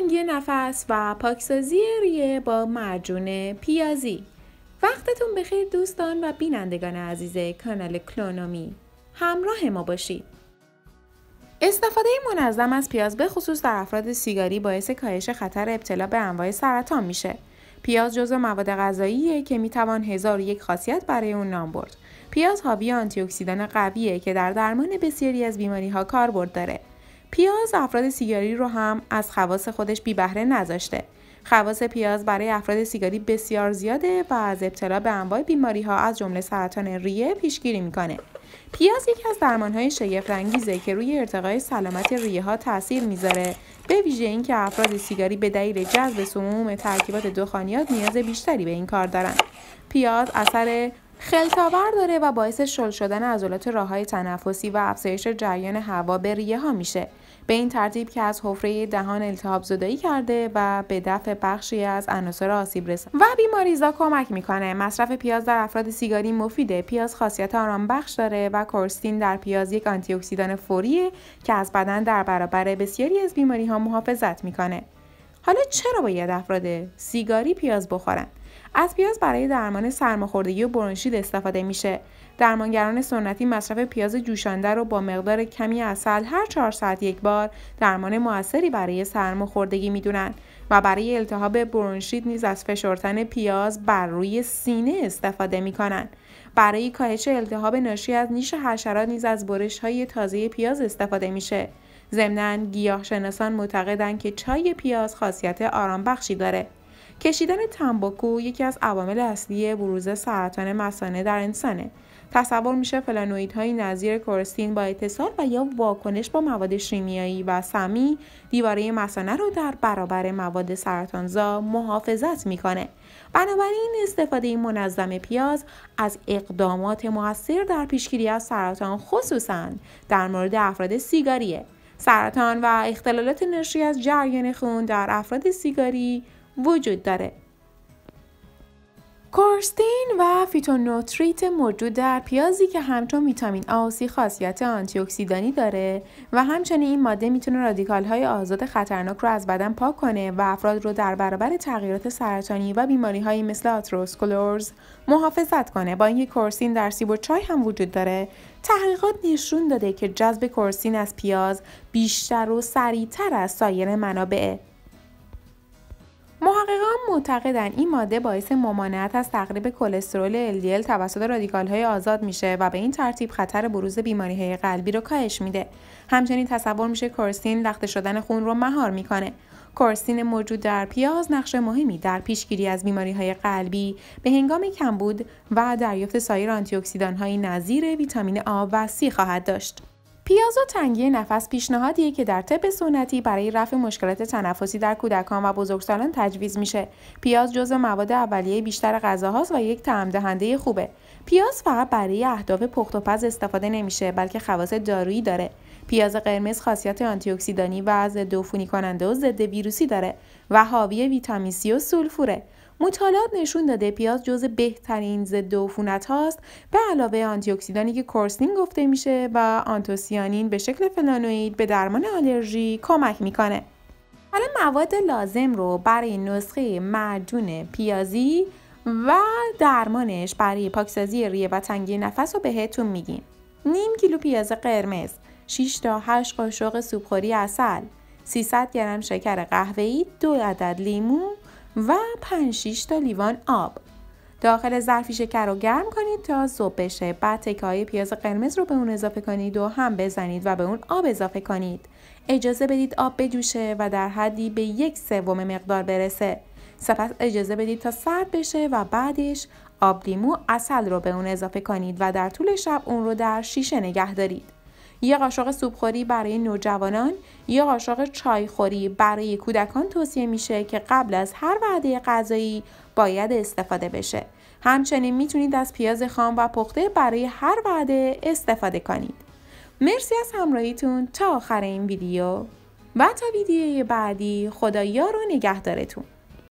تنگی نفس و پاکسازی ریه با مرجون پیازی وقتتون بخیر دوستان و بینندگان عزیز کانال کلونومی همراه ما باشید استفاده منظم از پیاز به خصوص در افراد سیگاری باعث کاهش خطر ابتلا به انواع سرطان میشه پیاز جزو مواد غذاییه که میتوان هزار یک خاصیت برای اون نام برد پیاز حاوی آنتی اکسیدان قویه که در درمان بسیاری از بیماری ها کاربرد داره پیاز افراد سیگاری رو هم از خواص خودش بی بهره نذاشته. خواص پیاز برای افراد سیگاری بسیار زیاده و از ابتلا به انواع بیماری ها از جمله سرطان ریه پیشگیری میکنه. پیاز یکی از درمانهای انگیزه که روی ارتقای سلامت ریه ها تاثیر میذاره به ویژه اینکه افراد سیگاری به دلیل جذب سموم ترکیبات دخانیات نیاز بیشتری به این کار دارند پیاز اثر خلتاور داره و باعث شل شدن عضلات راههای تنفسی و افزایش جریان هوا به ریه ها میشه به این ترتیب که از حفره دهان التهاب زدایی کرده و به دفع بخشی از عناصر آسیب رسان و بیماریزا کمک میکنه مصرف پیاز در افراد سیگاری مفیده پیاز خاصیت آرام بخش داره و کورستین در پیاز یک آنتی اکسیدان فوریه که از بدن در برابر بسیاری از بیماری ها محافظت میکنه حالا چرا باید افراد سیگاری پیاز بخورن از پیاز برای درمان سرماخوردگی و برونشید استفاده میشه. درمانگران سنتی مصرف پیاز جوشانده رو با مقدار کمی اصل هر چهار ساعت یک بار درمان موثری برای سرماخوردگی میدونن و برای التهاب برونشیت نیز از فشرتن پیاز بر روی سینه استفاده میکنن. برای کاهش التهاب ناشی از نیش حشرات نیز از برش های تازه پیاز استفاده میشه. ضمناً گیاهشناسان معتقدند که چای پیاز خاصیت آرامبخشی داره. کشیدن تنباکو یکی از عوامل اصلی بروز سرطان مثانه در انسانه تصور میشه های نظیر کورستین با اتصال و یا واکنش با مواد شیمیایی و سمی دیواره مثانه رو در برابر مواد سرطانزا محافظت میکنه بنابراین استفاده منظم پیاز از اقدامات موثر در پیشگیری از سرطان خصوصا در مورد افراد سیگاریه سرطان و اختلالات ناشی از جریان خون در افراد سیگاری وجود داره. کورستین و فیتونوتریت موجود در پیازی که همچون ویتامین آسی خاصیت آنتی اکسیدانی داره و همچنین این ماده میتونه رادیکال های آزاد خطرناک رو از بدن پاک کنه و افراد رو در برابر تغییرات سرطانی و بیماری های مثل آتروسکلورز محافظت کنه با اینکه کورسین در سیب و چای هم وجود داره تحقیقات نشون داده که جذب کورسین از پیاز بیشتر و سریعتر از سایر منابعه محققان معتقدن این ماده باعث ممانعت از تقریب کلسترول LDL توسط رادیکال های آزاد میشه و به این ترتیب خطر بروز بیماری های قلبی رو کاهش میده. همچنین تصور میشه کورسین لخته شدن خون رو مهار میکنه. کورسین موجود در پیاز نقش مهمی در پیشگیری از بیماری های قلبی به هنگام کمبود و دریافت سایر آنتی های نظیر ویتامین A و C خواهد داشت. پیاز و تنگی نفس پیشنهادیه که در طب سنتی برای رفع مشکلات تنفسی در کودکان و بزرگسالان تجویز میشه. پیاز جزو مواد اولیه بیشتر غذاهاست و یک طعم دهنده خوبه. پیاز فقط برای اهداف پخت و پز استفاده نمیشه بلکه خواص دارویی داره. پیاز قرمز خاصیت آنتی اکسیدانی و ضد عفونی کننده و ضد ویروسی داره و حاوی ویتامین C و سولفوره. مطالعات نشون داده پیاز جز بهترین ضد عفونت هاست به علاوه آنتی اکسیدانی که کورسین گفته میشه و آنتوسیانین به شکل فلانوئید به درمان آلرژی کمک میکنه حالا مواد لازم رو برای نسخه مرجون پیازی و درمانش برای پاکسازی ریه و تنگی نفس رو بهتون میگیم نیم کیلو پیاز قرمز 6 تا 8 قاشق سوپخوری اصل 300 گرم شکر قهوه‌ای، دو عدد لیمون و 5 6 تا لیوان آب داخل ظرفی شکر رو گرم کنید تا ذوب بشه بعد تکه های پیاز قرمز رو به اون اضافه کنید و هم بزنید و به اون آب اضافه کنید اجازه بدید آب بجوشه و در حدی به یک سوم مقدار برسه سپس اجازه بدید تا سرد بشه و بعدش آب لیمو اصل رو به اون اضافه کنید و در طول شب اون رو در شیشه نگه دارید یه قاشق سوپخوری برای نوجوانان یه قاشق چایخوری برای کودکان توصیه میشه که قبل از هر وعده غذایی باید استفاده بشه همچنین میتونید از پیاز خام و پخته برای هر وعده استفاده کنید مرسی از همراهیتون تا آخر این ویدیو و تا ویدیوی بعدی خدایا رو نگهدارتون